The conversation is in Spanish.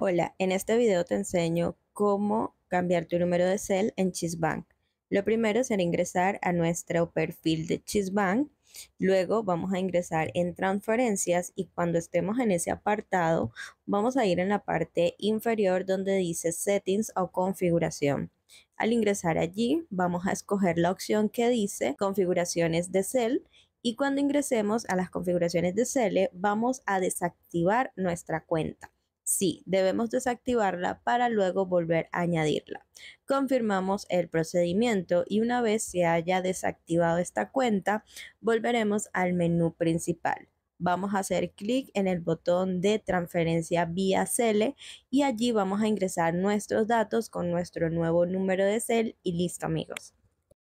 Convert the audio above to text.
Hola, en este video te enseño cómo cambiar tu número de cel en Chisbank. Lo primero será ingresar a nuestro perfil de Chisbank. Luego vamos a ingresar en transferencias y cuando estemos en ese apartado vamos a ir en la parte inferior donde dice settings o configuración. Al ingresar allí vamos a escoger la opción que dice configuraciones de cel y cuando ingresemos a las configuraciones de cel vamos a desactivar nuestra cuenta. Sí, debemos desactivarla para luego volver a añadirla. Confirmamos el procedimiento y una vez se haya desactivado esta cuenta, volveremos al menú principal. Vamos a hacer clic en el botón de transferencia vía CEL y allí vamos a ingresar nuestros datos con nuestro nuevo número de CEL y listo amigos.